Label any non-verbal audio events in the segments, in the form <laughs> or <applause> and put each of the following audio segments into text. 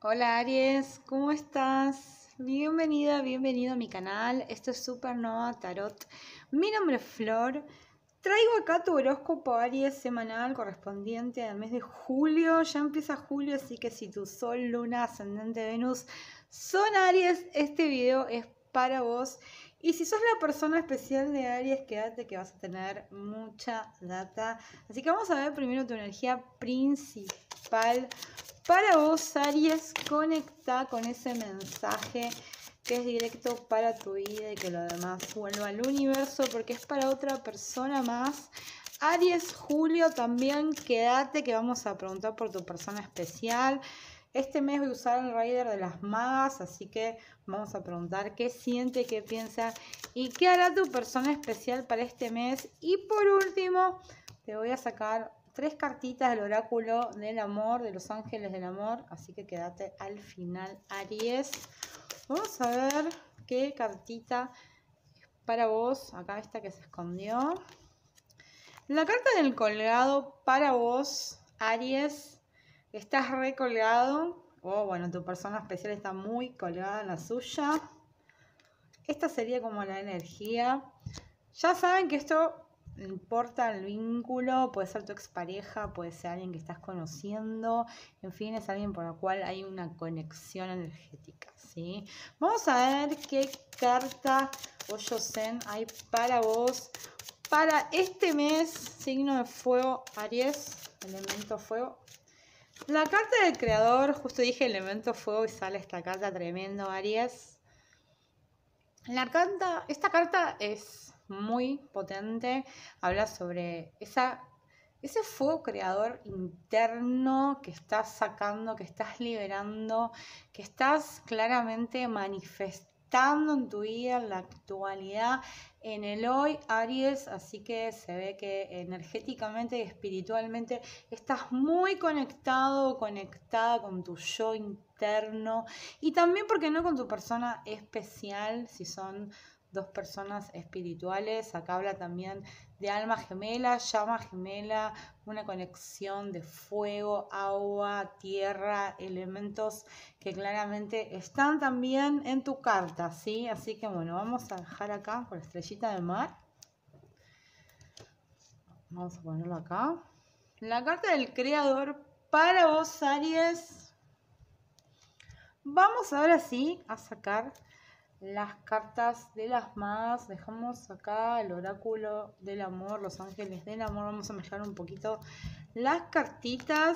Hola Aries, ¿cómo estás? Bienvenida, bienvenido a mi canal. Esto es Supernova Tarot. Mi nombre es Flor. Traigo acá tu horóscopo Aries semanal correspondiente al mes de julio. Ya empieza julio, así que si tu sol, luna, ascendente, Venus son Aries, este video es para vos y si sos la persona especial de Aries, quédate que vas a tener mucha data. Así que vamos a ver primero tu energía principal. Para vos, Aries, conecta con ese mensaje que es directo para tu vida y que lo demás vuelva al universo porque es para otra persona más. Aries, Julio, también quédate que vamos a preguntar por tu persona especial. Este mes voy a usar el Rider de las Magas, así que vamos a preguntar qué siente, qué piensa y qué hará tu persona especial para este mes. Y por último, te voy a sacar tres cartitas del oráculo del amor, de los ángeles del amor, así que quédate al final, Aries. Vamos a ver qué cartita para vos, acá esta que se escondió. La carta del colgado para vos, Aries, Estás recolgado. o oh, bueno, tu persona especial está muy colgada en la suya. Esta sería como la energía. Ya saben que esto importa el vínculo, puede ser tu expareja, puede ser alguien que estás conociendo, en fin, es alguien por el cual hay una conexión energética, ¿sí? Vamos a ver qué carta yo Zen hay para vos para este mes, signo de fuego Aries, elemento fuego la carta del creador, justo dije elemento fuego y sale esta carta tremendo, Aries. La carta, esta carta es muy potente, habla sobre esa, ese fuego creador interno que estás sacando, que estás liberando, que estás claramente manifestando en tu vida, en la actualidad, en el hoy, Aries, así que se ve que energéticamente y espiritualmente estás muy conectado, conectada con tu yo interno y también, porque no, con tu persona especial, si son dos personas espirituales, acá habla también de alma gemela, llama gemela, una conexión de fuego, agua, tierra, elementos que claramente están también en tu carta, ¿sí? Así que bueno, vamos a dejar acá por estrellita de mar. Vamos a ponerlo acá. La carta del creador para vos, Aries. Vamos ahora sí a sacar las cartas de las más. Dejamos acá el oráculo del amor, los ángeles del amor. Vamos a mezclar un poquito las cartitas.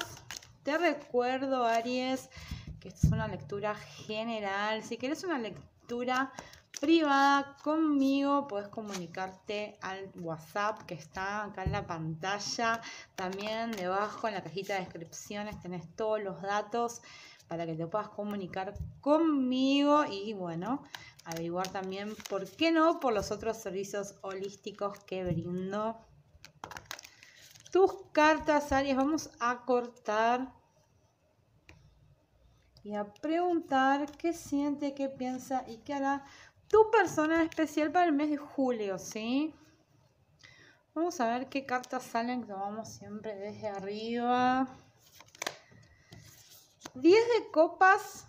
Te recuerdo, Aries, que esta es una lectura general. Si quieres una lectura privada conmigo, puedes comunicarte al WhatsApp que está acá en la pantalla. También debajo en la cajita de descripciones tenés todos los datos para que te puedas comunicar conmigo y bueno, averiguar también, ¿por qué no?, por los otros servicios holísticos que brindo. Tus cartas, Aries, vamos a cortar y a preguntar qué siente, qué piensa y qué hará tu persona especial para el mes de julio, ¿sí? Vamos a ver qué cartas salen, Vamos siempre desde arriba. 10 de copas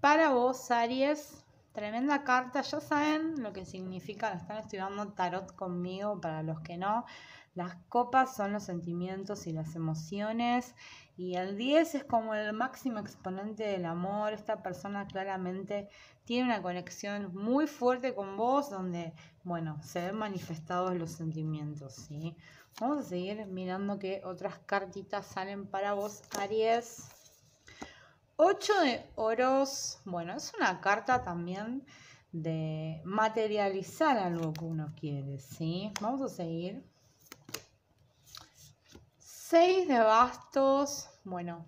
para vos, Aries. Tremenda carta, ya saben lo que significa, están estudiando tarot conmigo para los que no. Las copas son los sentimientos y las emociones y el 10 es como el máximo exponente del amor. Esta persona claramente tiene una conexión muy fuerte con vos donde, bueno, se ven manifestados los sentimientos, ¿sí? Vamos a seguir mirando qué otras cartitas salen para vos, Aries. Ocho de oros, bueno, es una carta también de materializar algo que uno quiere, ¿sí? Vamos a seguir. Seis de bastos, bueno,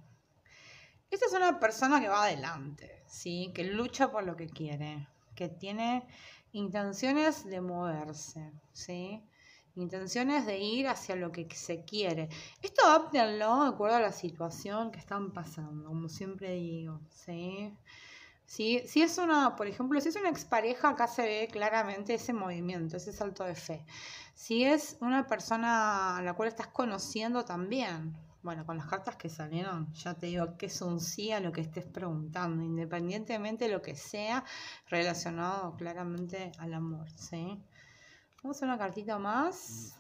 esta es una persona que va adelante, ¿sí? Que lucha por lo que quiere, que tiene intenciones de moverse, ¿sí? intenciones de ir hacia lo que se quiere. Esto no de acuerdo a la situación que están pasando, como siempre digo, ¿sí? ¿Sí? Si es una, por ejemplo, si es una expareja, acá se ve claramente ese movimiento, ese salto de fe. Si es una persona a la cual estás conociendo también, bueno, con las cartas que salieron, ya te digo que es un sí a lo que estés preguntando, independientemente de lo que sea relacionado claramente al amor, ¿sí? Vamos a hacer una cartita más.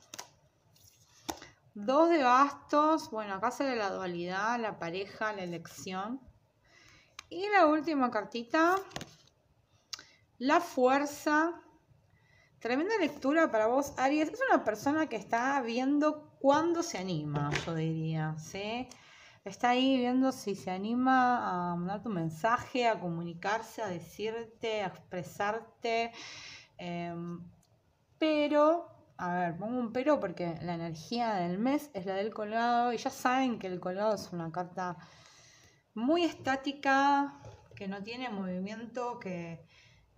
Mm. Dos de bastos. Bueno, acá sale la dualidad, la pareja, la elección. Y la última cartita. La fuerza. Tremenda lectura para vos, Aries. Es una persona que está viendo cuándo se anima, yo diría, ¿sí? Está ahí viendo si se anima a mandar tu mensaje, a comunicarse, a decirte, a expresarte. Em, pero, a ver, pongo un pero porque la energía del mes es la del colgado y ya saben que el colgado es una carta muy estática, que no tiene movimiento, que,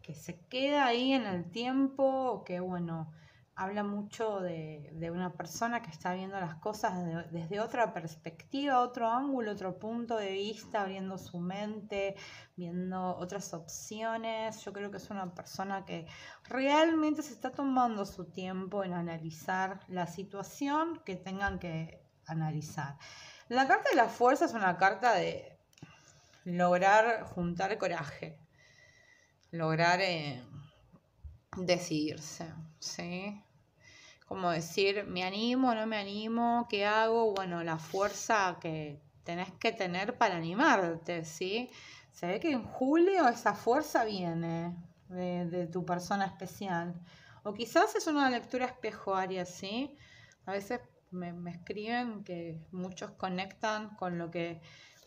que se queda ahí en el tiempo, que bueno, habla mucho de, una persona que está viendo las cosas desde, otra perspectiva, otro ángulo, otro punto de vista, abriendo su mente, viendo otras opciones. Yo creo que es una persona que realmente se está tomando su tiempo en analizar la situación que tengan que analizar. La carta de la fuerza es una carta de lograr juntar coraje, lograr eh, decidirse, ¿sí? como decir, me animo, no me animo, qué hago, bueno, la fuerza que tenés que tener para animarte, ¿sí? Se ve que en julio esa fuerza viene de, tu persona especial. O quizás es una lectura espejuaria, ¿sí? A veces me, escriben que muchos conectan con lo que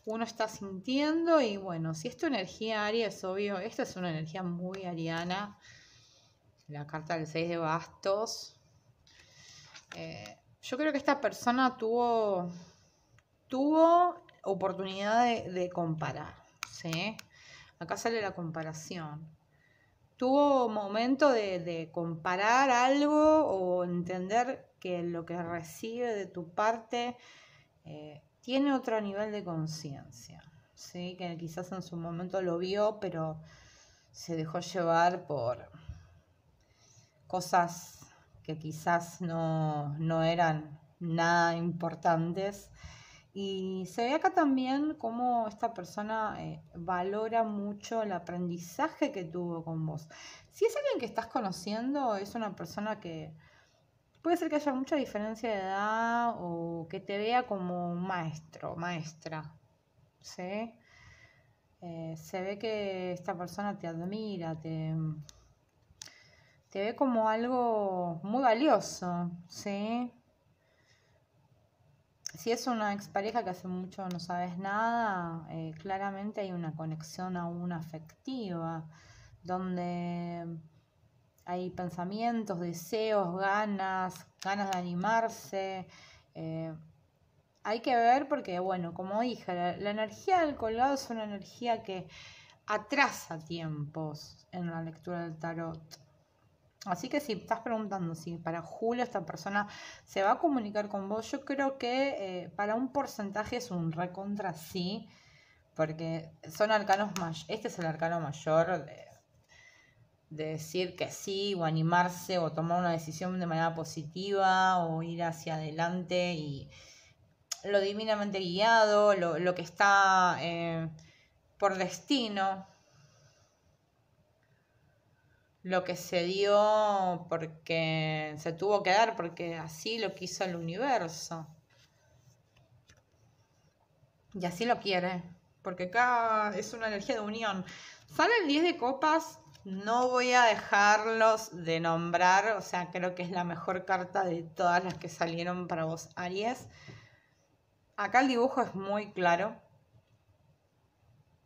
uno está sintiendo y bueno, si es tu energía Aria, es obvio, esta es una energía muy ariana, la carta del 6 de bastos, eh, yo creo que esta persona tuvo, tuvo oportunidad de, comparar, ¿sí? Acá sale la comparación. Tuvo momento de, comparar algo o entender que lo que recibe de tu parte eh, tiene otro nivel de conciencia, ¿sí? que quizás en su momento lo vio, pero se dejó llevar por cosas que quizás no, eran nada importantes. Y se ve acá también cómo esta persona eh, valora mucho el aprendizaje que tuvo con vos. Si es alguien que estás conociendo, es una persona que puede ser que haya mucha diferencia de edad o que te vea como maestro, maestra. Eh, se ve que esta persona te admira, te, te ve como algo muy valioso, ¿sí? Si es una expareja que hace mucho no sabes nada, eh, claramente hay una conexión aún afectiva, donde hay pensamientos, deseos, ganas, ganas de animarse. Eh, hay que ver porque, bueno, como dije, la, la energía del colgado es una energía que atrasa tiempos en la lectura del tarot Así que si estás preguntando si para julio esta persona se va a comunicar con vos, yo creo que eh, para un porcentaje es un recontra sí, porque son arcanos mayores. Este es el arcano mayor de, decir que sí, o animarse, o tomar una decisión de manera positiva, o ir hacia adelante y lo divinamente guiado, lo, que está eh, por destino lo que se dio porque se tuvo que dar, porque así lo quiso el universo. Y así lo quiere, porque acá es una energía de unión. Sale el 10 de copas, no voy a dejarlos de nombrar, o sea, creo que es la mejor carta de todas las que salieron para vos, Aries. Acá el dibujo es muy claro,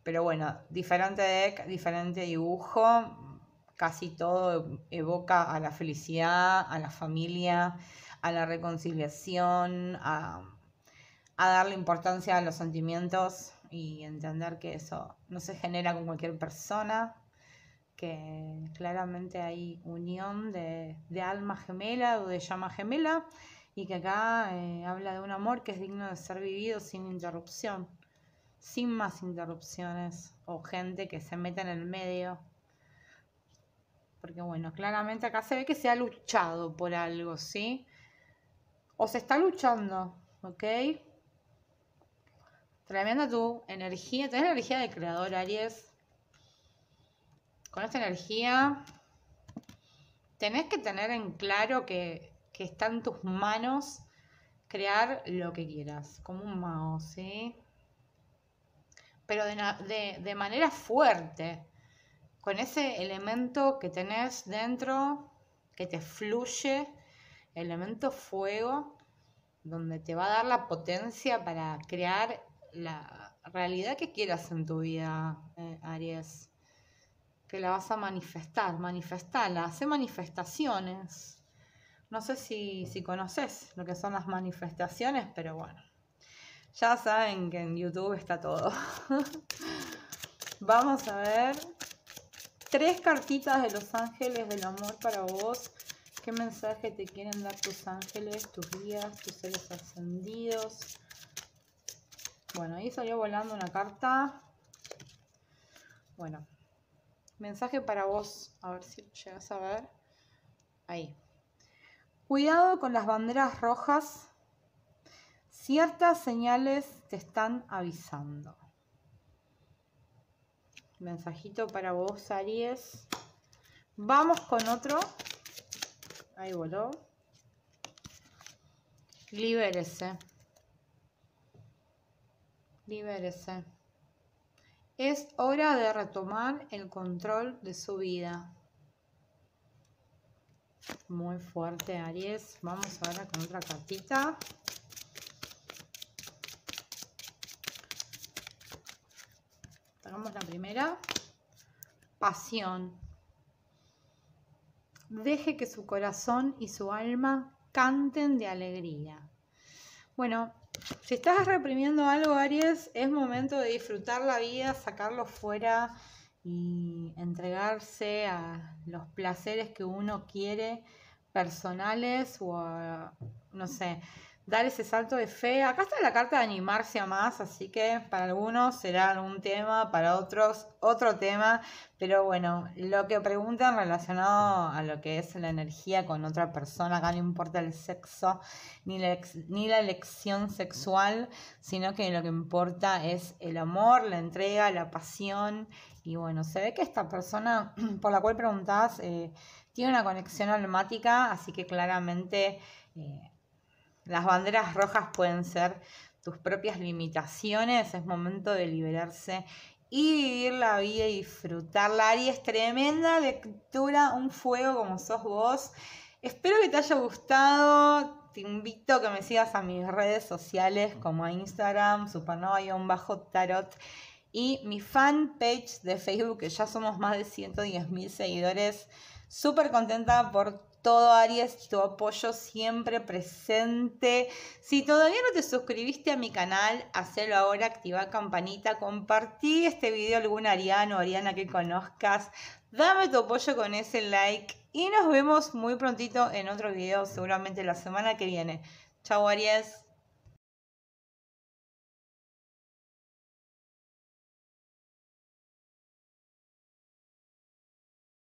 pero bueno, diferente deck, diferente dibujo, casi todo evoca a la felicidad, a la familia, a la reconciliación, a, darle importancia a los sentimientos y entender que eso no se genera con cualquier persona, que claramente hay unión de, alma gemela o de llama gemela y que acá eh, habla de un amor que es digno de ser vivido sin interrupción, sin más interrupciones o gente que se meta en el medio porque bueno, claramente acá se ve que se ha luchado por algo, ¿sí? O se está luchando, ¿ok? Tremenda tu energía, tenés energía de creador, Aries. Con esta energía tenés que tener en claro que, está en tus manos crear lo que quieras, como un mago, ¿sí? Pero de, de manera fuerte, con ese elemento que tenés dentro, que te fluye, elemento fuego, donde te va a dar la potencia para crear la realidad que quieras en tu vida, eh, Aries. Que la vas a manifestar, manifestarla, hace manifestaciones. No sé si, si conoces lo que son las manifestaciones, pero bueno. Ya saben que en YouTube está todo. <laughs> Vamos a ver tres cartitas de los ángeles del amor para vos. ¿Qué mensaje te quieren dar tus ángeles, tus guías, tus seres ascendidos? Bueno, ahí salió volando una carta. Bueno, mensaje para vos. A ver si llegas a ver. Ahí. Cuidado con las banderas rojas. Ciertas señales te están avisando. Mensajito para vos, Aries. Vamos con otro. Ahí voló. Libérese. Libérese. Es hora de retomar el control de su vida. Muy fuerte, Aries. Vamos ahora con otra cartita. a la primera. Pasión. Deje que su corazón y su alma canten de alegría. Bueno, si estás reprimiendo algo, Aries, es momento de disfrutar la vida, sacarlo fuera y entregarse a los placeres que uno quiere personales o no sé, dar ese salto de fe. Acá está la carta de animarse a más, así que para algunos será un tema, para otros otro tema, pero bueno, lo que preguntan relacionado a lo que es la energía con otra persona, acá no importa el sexo ni la, ni la elección sexual, sino que lo que importa es el amor, la entrega, la pasión y bueno, se ve que esta persona <clears throat> por la cual preguntás eh, tiene una conexión almática, así que claramente... Eh, las banderas rojas pueden ser tus propias limitaciones, es momento de liberarse y vivir la vida y disfrutarla. es tremenda lectura, un fuego como sos vos. Espero que te haya gustado. Te invito a que me sigas a mis redes sociales como a Instagram, supernova-tarot y mi fanpage de Facebook, que ya somos más de 110 mil seguidores. Súper contenta por todo Aries, tu apoyo siempre presente. Si todavía no te suscribiste a mi canal, hacelo ahora, activa campanita, compartí este video a algún ariano o ariana que conozcas. Dame tu apoyo con ese like y nos vemos muy prontito en otro video, seguramente la semana que viene. Chao Aries.